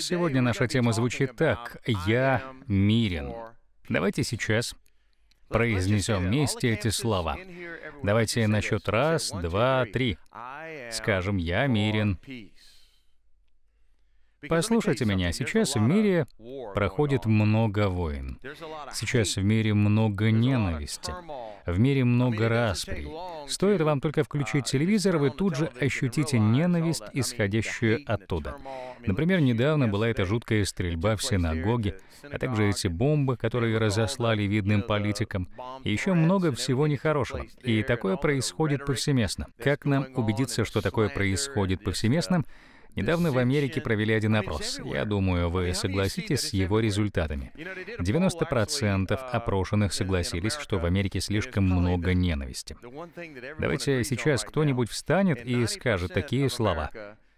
Сегодня наша тема звучит так «Я мирен». Давайте сейчас произнесем вместе эти слова. Давайте на счет раз, два, три. Скажем «Я мирен». Послушайте меня, сейчас в мире проходит много войн. Сейчас в мире много ненависти. В мире много распри. Стоит вам только включить телевизор, вы тут же ощутите ненависть, исходящую оттуда. Например, недавно была эта жуткая стрельба в синагоге, а также эти бомбы, которые разослали видным политикам, и еще много всего нехорошего. И такое происходит повсеместно. Как нам убедиться, что такое происходит повсеместно? Недавно в Америке провели один опрос. Я думаю, вы согласитесь с его результатами. 90% опрошенных согласились, что в Америке слишком много ненависти. Давайте сейчас кто-нибудь встанет и скажет такие слова.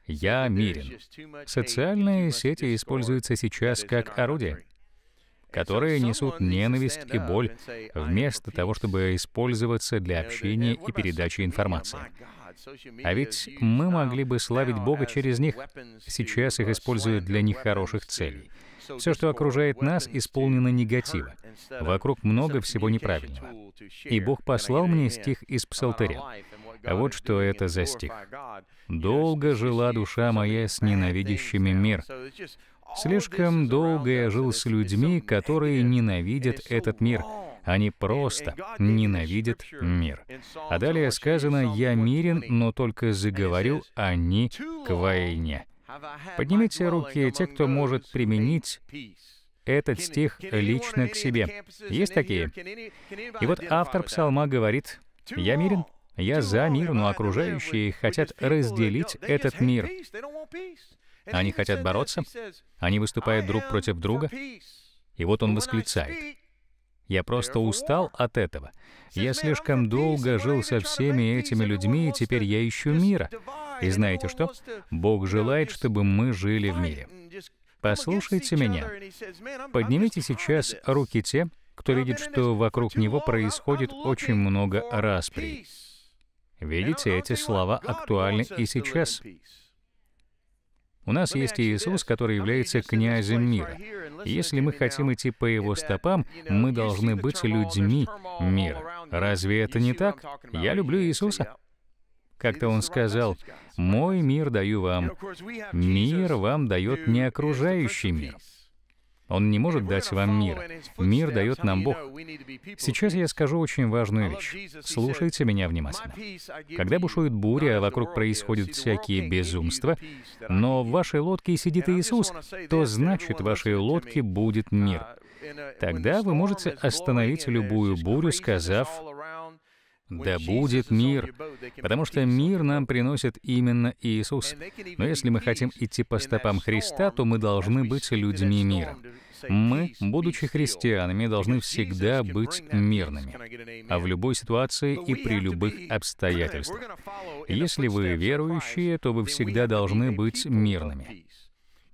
«Я мирен». Социальные сети используются сейчас как орудие которые несут ненависть и боль, вместо того, чтобы использоваться для общения и передачи информации. А ведь мы могли бы славить Бога через них. Сейчас их используют для нехороших целей. Все, что окружает нас, исполнено негатива. Вокруг много всего неправильного. И Бог послал мне стих из Псалтыря. А вот что это за стих. «Долго жила душа моя с ненавидящими мир». Слишком долго я жил с людьми, которые ненавидят этот мир — они просто ненавидят мир. А далее сказано, «Я мирен, но только заговорю они к войне». Поднимите руки те, кто может применить этот стих лично к себе. Есть такие? И вот автор псалма говорит, «Я мирен, я за мир, но окружающие хотят разделить этот мир. Они хотят бороться, они выступают друг против друга». И вот он восклицает, я просто устал от этого. Я слишком долго жил со всеми этими людьми, и теперь я ищу мира. И знаете что? Uh, Бог желает, чтобы мы жили в мире. Послушайте меня. Поднимите сейчас руки те, кто видит, что вокруг него происходит очень много распри. Видите, эти слова актуальны и сейчас. У нас есть Иисус, который является князем мира. Если мы хотим идти по его стопам, мы должны быть людьми мира. Разве это не так? Я люблю Иисуса. Как-то он сказал, «Мой мир даю вам». Мир вам дает не окружающий мир. Он не может дать вам мир. Мир дает нам Бог. Сейчас я скажу очень важную вещь. Слушайте меня внимательно. Когда бушует буря, а вокруг происходят всякие безумства, но в вашей лодке сидит Иисус, то значит, в вашей лодке будет мир. Uh, Тогда вы можете остановить любую бурю, сказав да будет мир, потому что мир нам приносит именно Иисус. Но если мы хотим идти по стопам Христа, то мы должны быть людьми мира. Мы, будучи христианами, должны всегда быть мирными, а в любой ситуации и при любых обстоятельствах. Если вы верующие, то вы всегда должны быть мирными.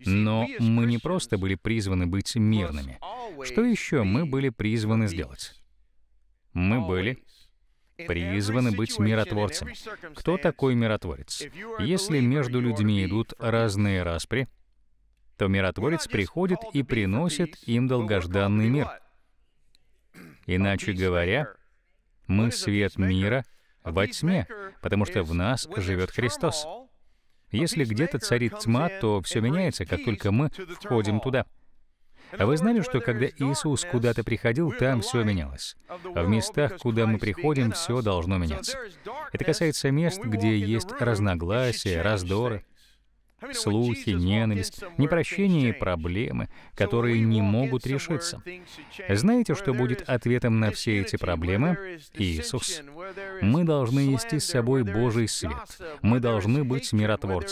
Но мы не просто были призваны быть мирными. Что еще мы были призваны сделать? Мы были призваны быть миротворцами. Кто такой миротворец? Если между людьми идут разные распри, то миротворец приходит и приносит им долгожданный мир. Иначе говоря, мы свет мира во тьме, потому что в нас живет Христос. Если где-то царит тьма, то все меняется, как только мы входим туда — а вы знали, что когда Иисус куда-то приходил, там все менялось? А в местах, куда мы приходим, все должно меняться. Это касается мест, где есть разногласия, раздоры слухи, ненависть, непрощение и проблемы, которые не могут решиться. Знаете, что будет ответом на все эти проблемы? Иисус. Мы должны нести с собой Божий свет. Мы должны быть миротворцами.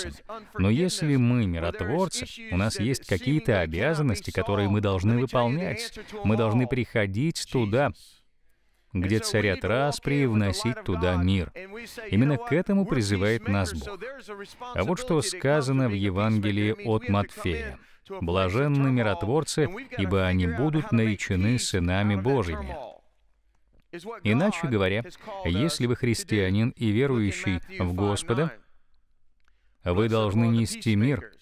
Но если мы миротворцы, у нас есть какие-то обязанности, которые мы должны выполнять. Мы должны приходить туда, где царят распри, вносить туда мир. Именно к этому призывает нас Бог. А вот что сказано в Евангелии от Матфея. «Блаженны миротворцы, ибо они будут наречены сынами Божьими». Иначе говоря, если вы христианин и верующий в Господа, вы должны нести мир,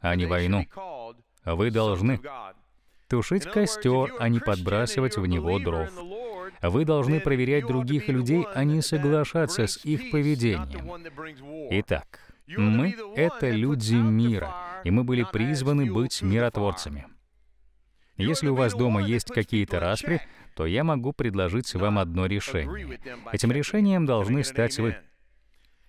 а не войну. Вы должны тушить костер, а не подбрасывать в него дров. Вы должны проверять других людей, а не соглашаться с их поведением. Итак, мы — это люди мира, и мы были призваны быть миротворцами. Если у вас дома есть какие-то распри, то я могу предложить вам одно решение. Этим решением должны стать вы.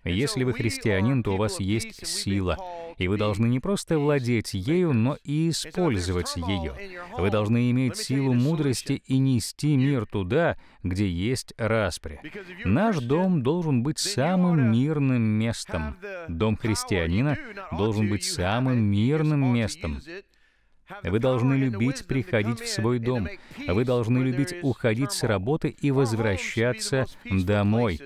Если вы христианин, то у вас есть сила, и вы должны не просто владеть ею, но и использовать ее. Вы должны иметь силу мудрости и нести мир туда, где есть распри. Наш дом должен быть самым мирным местом. Дом христианина должен быть самым мирным местом. Вы должны любить приходить в свой дом. Вы должны любить уходить с работы и возвращаться домой.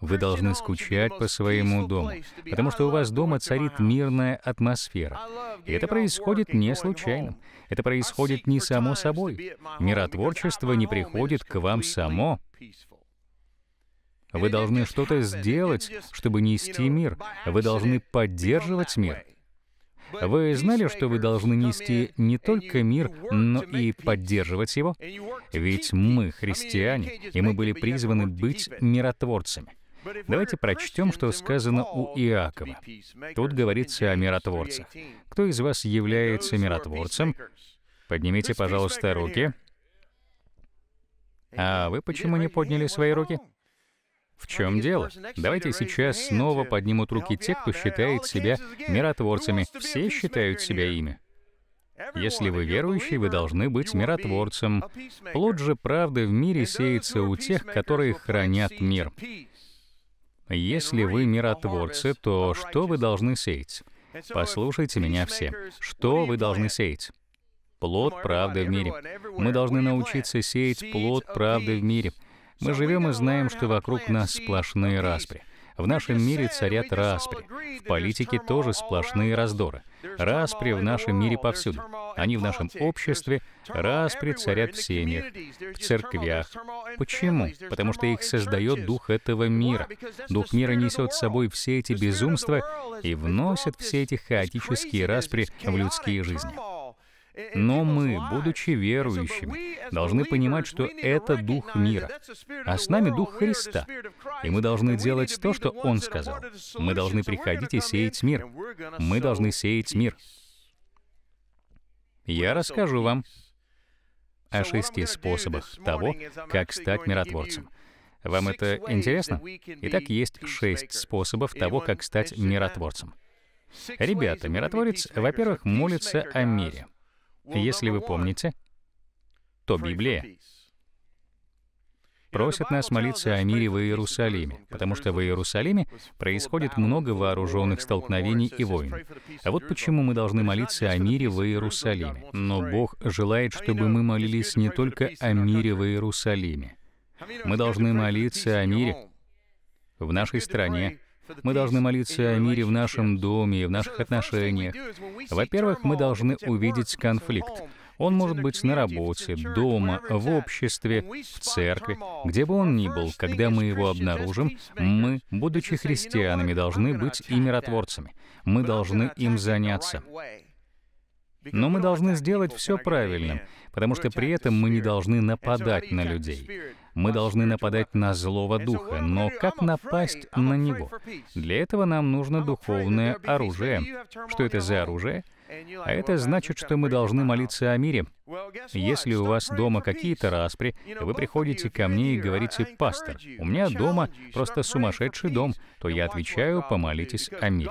Вы должны скучать по своему дому, потому что у вас дома царит мирная атмосфера. И это происходит не случайно. Это происходит не само собой. Миротворчество не приходит к вам само. Вы должны что-то сделать, чтобы нести мир. Вы должны поддерживать мир. Вы знали, что вы должны нести не только мир, но и поддерживать его? Ведь мы христиане, и мы были призваны быть миротворцами. Давайте прочтем, что сказано у Иакова. Тут говорится о миротворцах. Кто из вас является миротворцем? Поднимите, пожалуйста, руки. А вы почему не подняли свои руки? В чем дело? Давайте сейчас снова поднимут руки те, кто считает себя миротворцами. Все считают себя ими. Если вы верующий, вы должны быть миротворцем. Плод же правды в мире сеется у тех, которые хранят мир. Если вы миротворцы, то что вы должны сеять? Послушайте меня все. Что вы должны сеять? Плод правды в мире. Мы должны научиться сеять плод правды в мире — мы живем и знаем, что вокруг нас сплошные распри. В нашем мире царят распри. В политике тоже сплошные раздоры. Распри в нашем мире повсюду. Они в нашем обществе, распри царят в семьях, в церквях. Почему? Потому что их создает дух этого мира. Дух мира несет с собой все эти безумства и вносит все эти хаотические распри в людские жизни. Но мы, будучи верующими, должны понимать, что это дух мира, а с нами дух Христа. И мы должны делать то, что Он сказал. Мы должны приходить и сеять мир. Мы должны сеять мир. Я расскажу вам о шести способах того, как стать миротворцем. Вам это интересно? Итак, есть шесть способов того, как стать миротворцем. Ребята, миротворец, во-первых, молится о мире. Если вы помните, то Библия просит нас молиться о мире в Иерусалиме, потому что в Иерусалиме происходит много вооруженных столкновений и войн. А вот почему мы должны молиться о мире в Иерусалиме. Но Бог желает, чтобы мы молились не только о мире в Иерусалиме. Мы должны молиться о мире в нашей стране, мы должны молиться о мире в нашем доме и в наших отношениях. Во-первых, мы должны увидеть конфликт. Он может быть на работе, дома, в обществе, в церкви, где бы он ни был, когда мы его обнаружим, мы, будучи христианами, должны быть и миротворцами. Мы должны им заняться. Но мы должны сделать все правильным, потому что при этом мы не должны нападать на людей. Мы должны нападать на злого духа, но как напасть на него? Для этого нам нужно духовное оружие. Что это за оружие? А это значит, что мы должны молиться о мире. Если у вас дома какие-то распри, вы приходите ко мне и говорите, «Пастор, у меня дома просто сумасшедший дом», то я отвечаю, «Помолитесь о мире».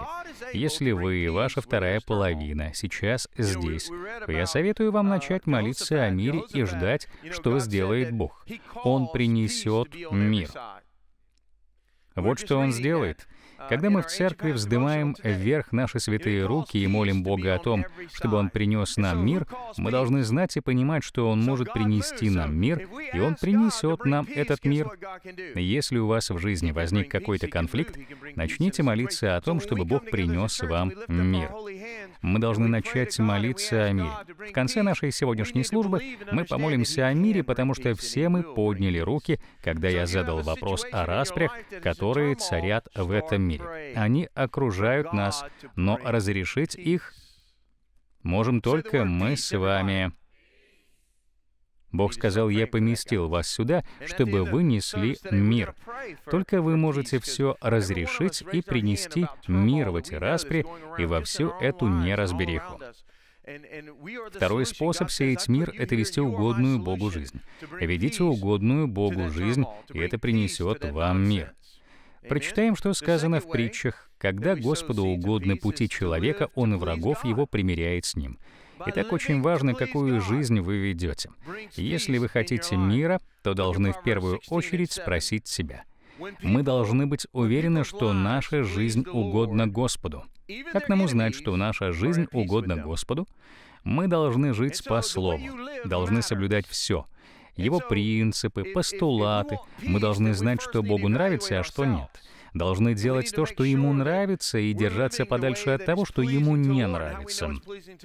Если вы, ваша вторая половина, сейчас здесь, то я советую вам начать молиться о мире и ждать, что сделает Бог. Он принесет мир. Вот что он сделает. Когда мы в церкви вздымаем вверх наши святые руки и молим Бога о том, чтобы Он принес нам мир, мы должны знать и понимать, что Он может принести нам мир, и Он принесет нам этот мир. Если у вас в жизни возник какой-то конфликт, начните молиться о том, чтобы Бог принес вам мир. Мы должны начать молиться о мире. В конце нашей сегодняшней службы мы помолимся о мире, потому что все мы подняли руки, когда я задал вопрос о распрях, которые царят в этом мире мире. Они окружают нас, но разрешить их можем только мы с вами. Бог сказал, «Я поместил вас сюда, чтобы вы несли мир». Только вы можете все разрешить и принести мир в эти распри и во всю эту неразбериху. Второй способ сеять мир — это вести угодную Богу жизнь. Ведите угодную Богу жизнь, и это принесет вам мир. Прочитаем, что сказано в притчах. «Когда Господу угодны пути человека, он и врагов его примиряет с ним». Итак, очень важно, какую жизнь вы ведете. Если вы хотите мира, то должны в первую очередь спросить себя. Мы должны быть уверены, что наша жизнь угодна Господу. Как нам узнать, что наша жизнь угодна Господу? Мы должны жить по Слову, должны соблюдать все — его принципы, постулаты. Мы должны знать, что Богу нравится, а что нет. Должны делать то, что ему нравится, и держаться подальше от того, что ему не нравится.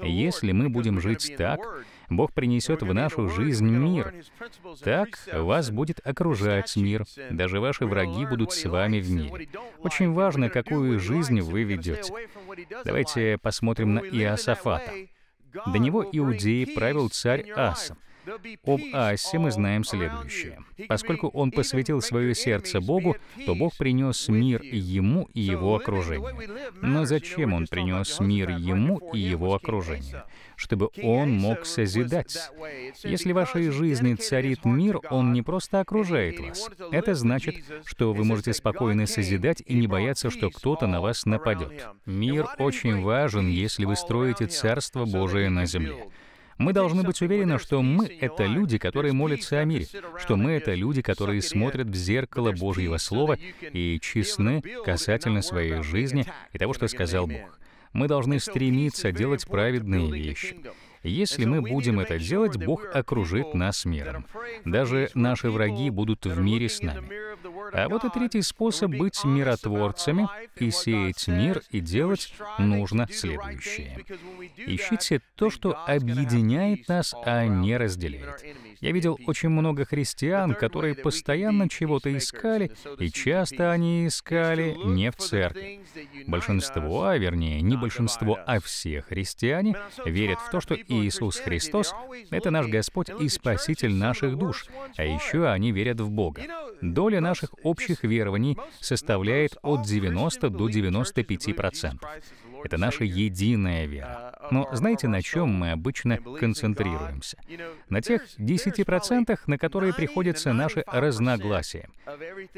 Если мы будем жить так, Бог принесет в нашу жизнь мир. Так вас будет окружать мир. Даже ваши враги будут с вами в мире. Очень важно, какую жизнь вы ведете. Давайте посмотрим на Иосафата. До него Иудеи правил царь Аса. Об Аасе мы знаем следующее. Поскольку он посвятил свое сердце Богу, то Бог принес мир ему и его окружению. Но зачем он принес мир ему и его окружению? Чтобы он мог созидать. Если в вашей жизни царит мир, он не просто окружает вас. Это значит, что вы можете спокойно созидать и не бояться, что кто-то на вас нападет. Мир очень важен, если вы строите Царство Божие на земле. Мы должны быть уверены, что мы — это люди, которые молятся о мире, что мы — это люди, которые смотрят в зеркало Божьего Слова и честны касательно своей жизни и того, что сказал Бог. Мы должны стремиться делать праведные вещи. Если мы будем это делать, Бог окружит нас миром. Даже наши враги будут в мире с нами. А вот и третий способ быть миротворцами и сеять мир, и делать нужно следующее. Ищите то, что объединяет нас, а не разделяет. Я видел очень много христиан, которые постоянно чего-то искали, и часто они искали не в церкви. Большинство, а вернее, не большинство, а все христиане верят в то, что Иисус Христос — это наш Господь и Спаситель наших душ, а еще они верят в Бога. Доля наших общих верований составляет от 90 до 95%. процентов. Это наша единая вера. Но знаете, на чем мы обычно концентрируемся? На тех 10%, на которые приходятся наши разногласия.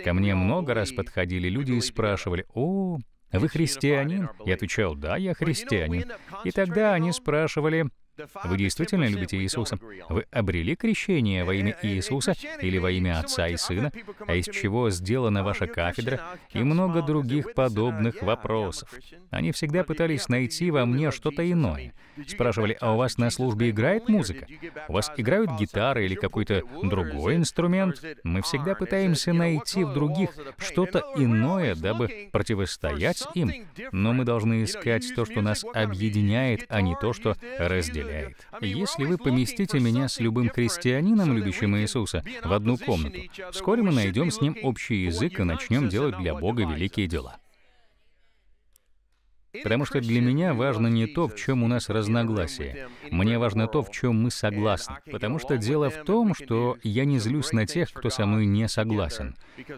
Ко мне много раз подходили люди и спрашивали, «О, вы христианин?» Я отвечал, «Да, я христианин». И тогда они спрашивали, вы действительно любите Иисуса? Вы обрели крещение во имя э, э, Иисуса э, или во имя Отца и Сына? А из чего сделана ваша кафедра? И много других подобных вопросов. Они всегда пытались найти во мне что-то иное. Спрашивали, а у вас на службе играет музыка? У вас играют гитары или какой-то другой инструмент? Мы всегда пытаемся найти в других что-то иное, дабы противостоять им. Но мы должны искать то, что нас объединяет, а не то, что разделяет влияет. Если вы поместите меня с любым христианином, любящим Иисуса, в одну комнату, вскоре мы найдем с ним общий язык и начнем делать для Бога великие дела. Потому что для меня важно не то, в чем у нас разногласия. Мне важно то, в чем мы согласны. Потому что дело в том, что я не злюсь на тех, кто со мной не согласен.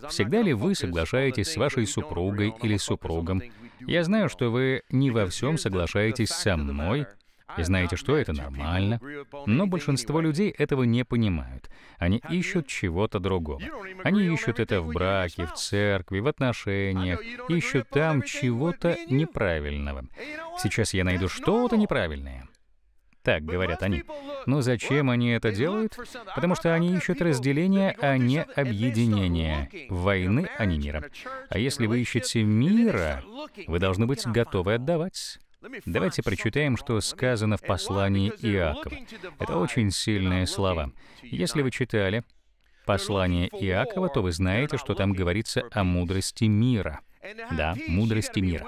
Всегда ли вы соглашаетесь с вашей супругой или супругом? Я знаю, что вы не во всем соглашаетесь со мной и знаете что, это нормально. Но большинство людей этого не понимают. Они ищут чего-то другого. Они ищут это в браке, в церкви, в отношениях. Ищут там чего-то неправильного. Сейчас я найду что-то неправильное. Так говорят они. Но зачем они это делают? Потому что они ищут разделения, а не объединения. Войны, а не мира. А если вы ищете мира, вы должны быть готовы отдавать. Давайте прочитаем, что сказано в послании Иакова. Это очень сильные слова. Если вы читали послание Иакова, то вы знаете, что там говорится о мудрости мира. Да, мудрости мира.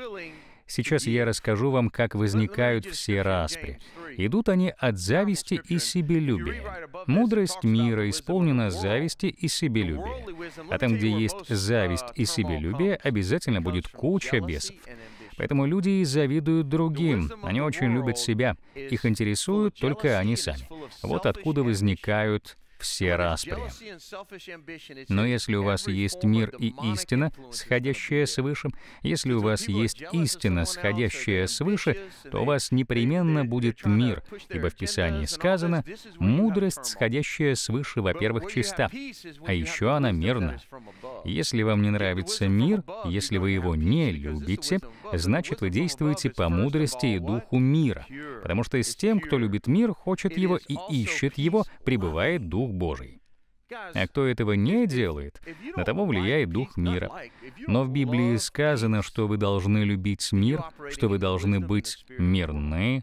Сейчас я расскажу вам, как возникают все распри. Идут они от зависти и себелюбия. Мудрость мира исполнена зависти и себелюбия. А там, где есть зависть и себелюбие, обязательно будет куча бесов. Поэтому люди и завидуют другим. Они очень любят себя. Их интересуют только они сами. Вот откуда возникают все распри. Но если у вас есть мир и истина, сходящая свыше, если у вас есть истина, сходящая свыше, то у вас непременно будет мир, ибо в Писании сказано, мудрость, сходящая свыше, во-первых, чиста, а еще она мирна. Если вам не нравится мир, если вы его не любите, значит, вы действуете по мудрости и духу мира, потому что с тем, кто любит мир, хочет его и ищет его, пребывает дух Дух Божий. А кто этого не делает, на того влияет дух мира. Но в Библии сказано, что вы должны любить мир, что вы должны быть мирны,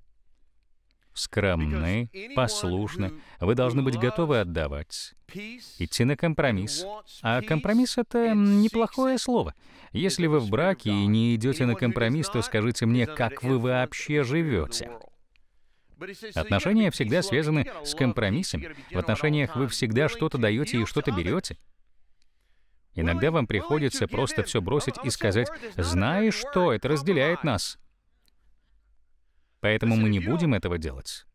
скромны, послушны. Вы должны быть готовы отдавать, идти на компромисс. А компромисс — это неплохое слово. Если вы в браке и не идете на компромисс, то скажите мне, как вы вообще живете. Отношения всегда связаны с компромиссами. В отношениях вы всегда что-то даете и что-то берете. Иногда вам приходится просто все бросить и сказать, «Знаешь что, это разделяет нас». Поэтому мы не будем этого делать.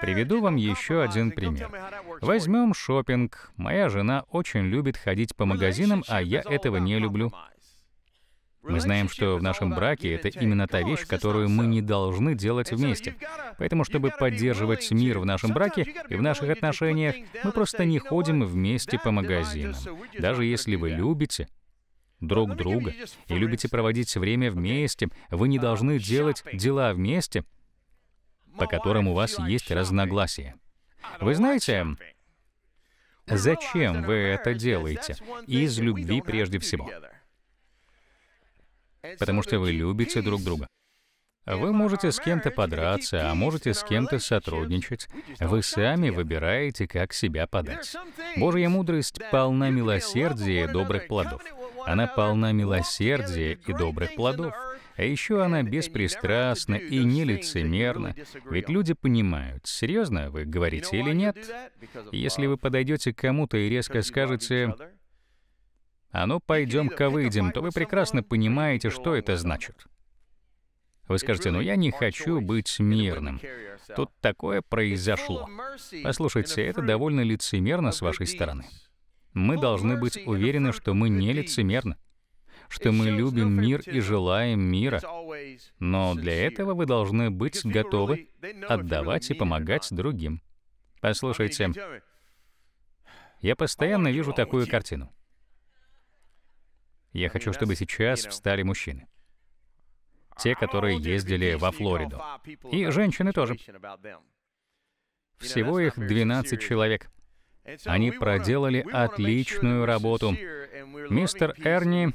Приведу вам еще один пример. Возьмем шопинг. Моя жена очень любит ходить по магазинам, а я этого не люблю. Мы знаем, что в нашем браке это именно та вещь, которую мы не должны делать вместе. Поэтому, чтобы поддерживать мир в нашем браке и в наших отношениях, мы просто не ходим вместе по магазинам. Даже если вы любите, друг друга и любите проводить время вместе, вы не должны делать дела вместе, по которым у вас есть разногласия. Вы знаете, зачем вы это делаете? Из любви прежде всего потому что вы любите друг друга. Вы можете с кем-то подраться, а можете с кем-то сотрудничать. Вы сами выбираете, как себя подать. Божья мудрость полна милосердия и добрых плодов. Она полна милосердия и добрых плодов. А еще она беспристрастна и нелицемерна, ведь люди понимают, серьезно вы говорите или нет. Если вы подойдете к кому-то и резко скажете а ну пойдем-ка выйдем, то вы прекрасно понимаете, что это значит. Вы скажете, ну я не хочу быть мирным. Тут такое произошло. Послушайте, это довольно лицемерно с вашей стороны. Мы должны быть уверены, что мы не лицемерны, что мы любим мир и желаем мира. Но для этого вы должны быть готовы отдавать и помогать другим. Послушайте, я постоянно вижу такую картину. Я хочу, чтобы сейчас встали мужчины. Те, которые ездили во Флориду. И женщины тоже. Всего их 12 человек. Они проделали отличную работу. Мистер Эрни,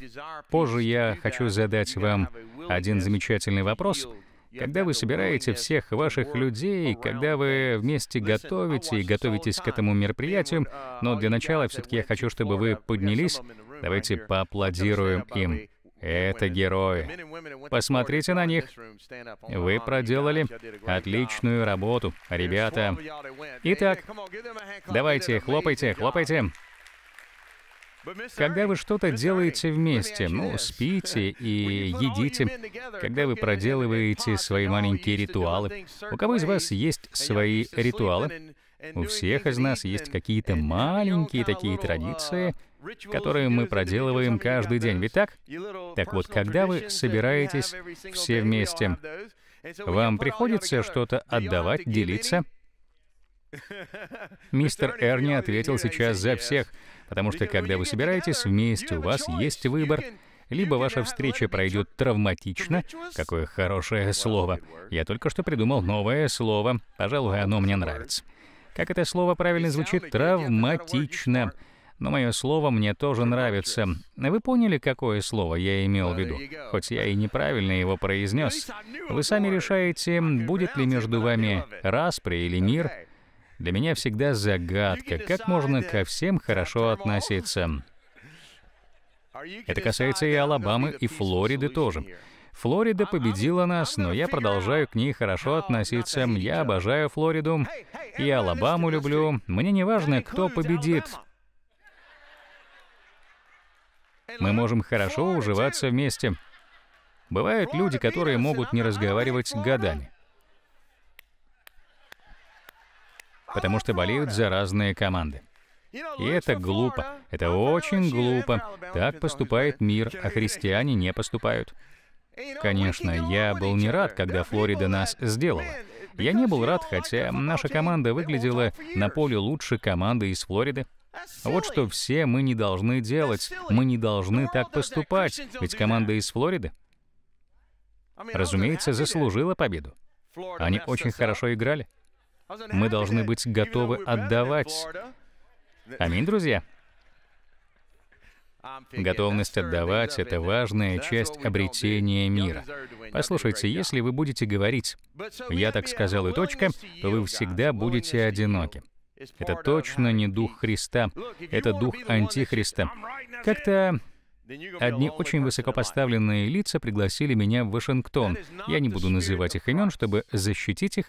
позже я хочу задать вам один замечательный вопрос. Когда вы собираете всех ваших людей, когда вы вместе готовите и готовитесь к этому мероприятию, но для начала все-таки я хочу, чтобы вы поднялись Давайте поаплодируем им. Это герои. Посмотрите на них. Вы проделали отличную работу, ребята. Итак, давайте, хлопайте, хлопайте. Когда вы что-то делаете вместе, ну, спите и едите, когда вы проделываете свои маленькие ритуалы, у кого из вас есть свои ритуалы, у всех из нас есть какие-то маленькие такие традиции, которые мы проделываем каждый день. Ведь так? Так вот, когда вы собираетесь все вместе, вам приходится что-то отдавать, делиться? Мистер Эрни ответил сейчас за всех, потому что когда вы собираетесь вместе, у вас есть выбор. Либо ваша встреча пройдет травматично, какое хорошее слово. Я только что придумал новое слово, пожалуй, оно мне нравится. Как это слово правильно звучит? Травматично. Но мое слово мне тоже нравится. Вы поняли, какое слово я имел в виду? Хоть я и неправильно его произнес. Вы сами решаете, будет ли между вами распри или мир. Для меня всегда загадка, как можно ко всем хорошо относиться. Это касается и Алабамы, и Флориды тоже. Флорида победила нас, но я продолжаю к ней хорошо относиться. Я обожаю Флориду. И Алабаму люблю. Мне не важно, кто победит. Мы можем хорошо уживаться вместе. Бывают люди, которые могут не разговаривать годами. Потому что болеют за разные команды. И это глупо. Это очень глупо. Так поступает мир, а христиане не поступают. Конечно, я был не рад, когда Флорида нас сделала. Я не был рад, хотя наша команда выглядела на поле лучше команды из Флориды. Вот что все мы не должны делать, мы не должны так поступать, ведь команда из Флориды, разумеется, заслужила победу. Они очень хорошо играли. Мы должны быть готовы отдавать. Аминь, друзья. Готовность отдавать — это важная часть обретения мира. Послушайте, если вы будете говорить «я так сказал и точка», то вы всегда будете одиноки. Это точно не дух Христа, это дух Антихриста. Как-то Одни очень высокопоставленные лица пригласили меня в Вашингтон. Я не буду называть их имен, чтобы защитить их.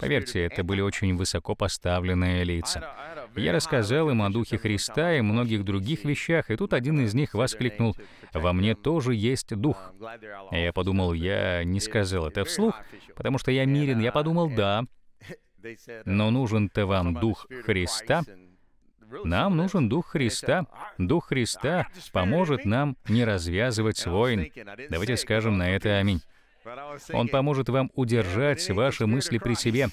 Поверьте, это были очень высокопоставленные лица. Я рассказал им о Духе Христа и многих других вещах, и тут один из них воскликнул, «Во мне тоже есть Дух». Я подумал, я не сказал это вслух, потому что я мирен. Я uh, подумал, да, но uh, нужен-то вам Дух Христа, нам нужен Дух Христа. Дух Христа поможет нам не развязывать войн. Давайте скажем на это аминь. Он поможет вам удержать ваши мысли при себе.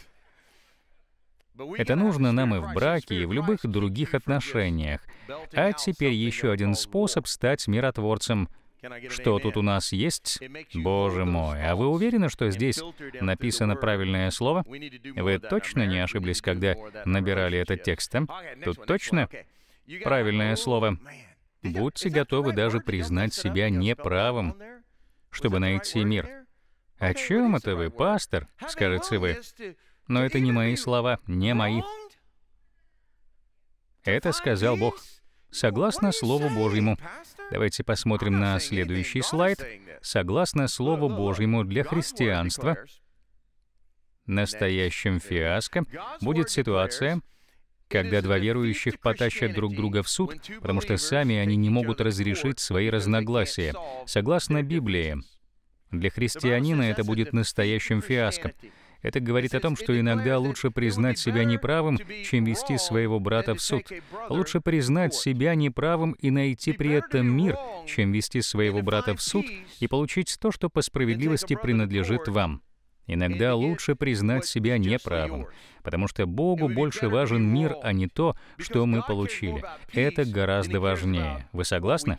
Это нужно нам и в браке, и в любых других отношениях. А теперь еще один способ стать миротворцем — что тут у нас есть? Боже мой, а вы уверены, что здесь написано правильное слово? Вы точно не ошиблись, когда набирали этот текст, а? Тут точно правильное слово. Будьте готовы даже признать себя неправым, чтобы найти мир. «О чем это вы, пастор?» — скажете вы. Но это не мои слова, не мои. Это сказал Бог. Согласно Слову Божьему, Давайте посмотрим на следующий слайд. Согласно Слову Божьему для христианства, настоящим фиаско будет ситуация, когда два верующих потащат друг друга в суд, потому что сами они не могут разрешить свои разногласия. Согласно Библии, для христианина это будет настоящим фиаско, это говорит о том, что иногда лучше признать себя неправым, чем вести своего брата в суд. Лучше признать себя неправым и найти при этом мир, чем вести своего брата в суд и получить то, что по справедливости принадлежит вам. Иногда лучше признать себя неправым, потому что Богу больше важен мир, а не то, что мы получили. Это гораздо важнее. Вы согласны?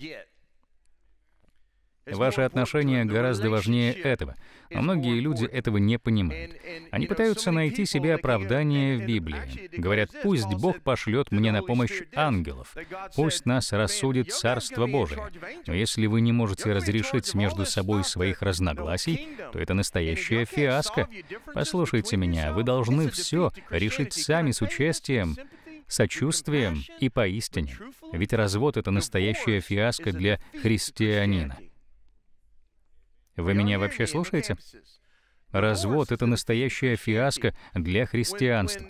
Ваши отношения гораздо важнее этого, но многие люди этого не понимают. Они пытаются найти себе оправдание в Библии. Говорят, пусть Бог пошлет мне на помощь ангелов, пусть нас рассудит Царство Божие. Но если вы не можете разрешить между собой своих разногласий, то это настоящая фиаско. Послушайте меня, вы должны все решить сами с участием сочувствием и поистине. Ведь развод — это настоящая фиаско для христианина. Вы меня вообще слушаете? Развод — это настоящая фиаско для христианства.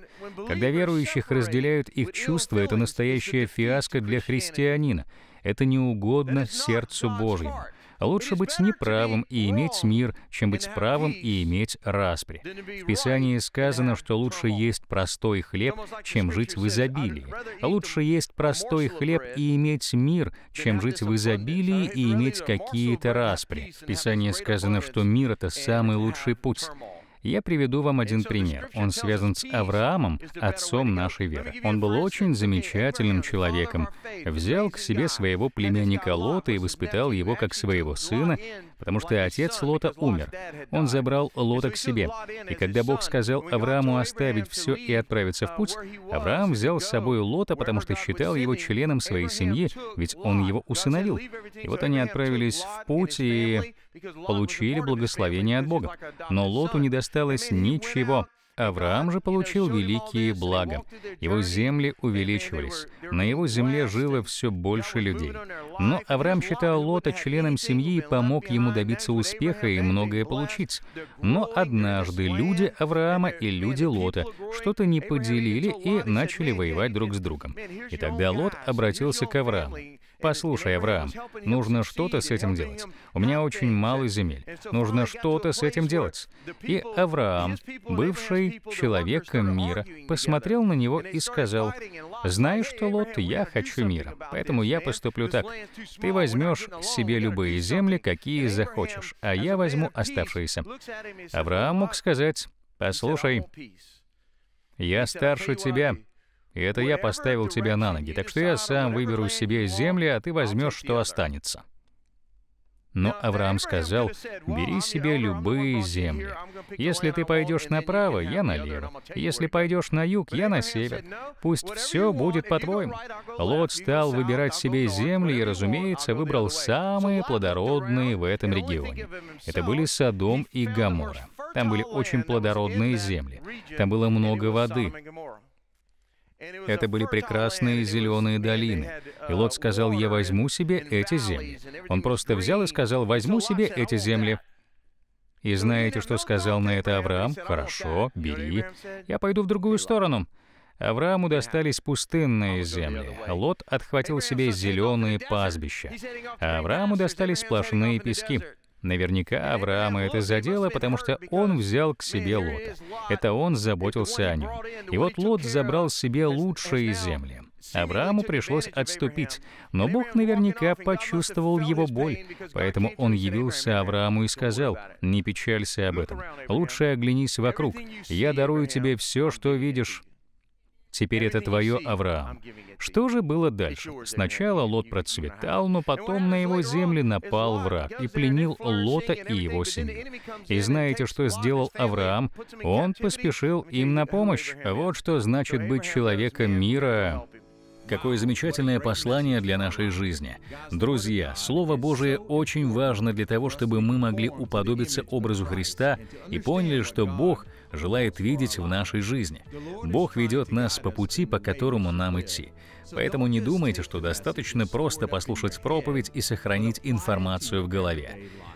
Когда верующих разделяют их чувства, это настоящая фиаско для христианина. Это неугодно сердцу Божьему. Лучше быть неправым и иметь мир, чем быть правым и иметь распри. В Писании сказано, что лучше есть простой хлеб, чем жить в изобилии. Лучше есть простой хлеб и иметь мир, чем жить в изобилии и иметь какие-то распри. В Писании сказано, что мир — это самый лучший путь. Я приведу вам один пример. Он связан с Авраамом, отцом нашей веры. Он был очень замечательным человеком. Взял к себе своего племянника Лота и воспитал его как своего сына, потому что отец Лота умер. Он забрал Лота к себе. И когда Бог сказал Аврааму оставить все и отправиться в путь, Авраам взял с собой Лота, потому что считал его членом своей семьи, ведь он его усыновил. И вот они отправились в путь и получили благословение от Бога. Но Лоту не досталось ничего. Авраам же получил великие блага. Его земли увеличивались. На его земле жило все больше людей. Но Авраам считал Лота членом семьи и помог ему добиться успеха и многое получить. Но однажды люди Авраама и люди Лота что-то не поделили и начали воевать друг с другом. И тогда Лот обратился к Аврааму. Послушай, Авраам, нужно что-то с этим делать. У меня очень мало земель. Нужно что-то с этим делать. И Авраам, бывший человеком мира, посмотрел на него и сказал, «Знаешь что, Лот, я хочу мира, поэтому я поступлю так. Ты возьмешь себе любые земли, какие захочешь, а я возьму оставшиеся». Авраам мог сказать, «Послушай, я старше тебя, и это я поставил тебя на ноги, так что я сам выберу себе земли, а ты возьмешь, что останется. Но Авраам сказал, «Бери себе любые земли. Если ты пойдешь направо, я налево. Если пойдешь на юг, я на север. Пусть все будет по-твоему». Лот стал выбирать себе земли и, разумеется, выбрал самые плодородные в этом регионе. Это были Содом и Гамора. Там были очень плодородные земли. Там было много воды. Это были прекрасные зеленые долины. И Лот сказал, я возьму себе эти земли. Он просто взял и сказал, возьму себе эти земли. И знаете, что сказал на это Авраам? Хорошо, бери. Я пойду в другую сторону. Аврааму достались пустынные земли. Лот отхватил себе зеленые пастбища. А Аврааму достались сплошные пески. Наверняка Авраама это задело, потому что он взял к себе Лота. Это он заботился о нем. И вот Лот забрал себе лучшие земли. Аврааму пришлось отступить, но Бог наверняка почувствовал его боль, поэтому он явился Аврааму и сказал, «Не печалься об этом. Лучше оглянись вокруг. Я дарую тебе все, что видишь». Теперь это твое, Авраам. Что же было дальше? Сначала Лот процветал, но потом на его земли напал враг и пленил Лота и его семью. И знаете, что сделал Авраам? Он поспешил им на помощь. Вот что значит быть человеком мира. Какое замечательное послание для нашей жизни. Друзья, Слово Божие очень важно для того, чтобы мы могли уподобиться образу Христа и поняли, что Бог — желает видеть в нашей жизни. Бог ведет нас по пути, по которому нам идти. Поэтому не думайте, что достаточно просто послушать проповедь и сохранить информацию в голове.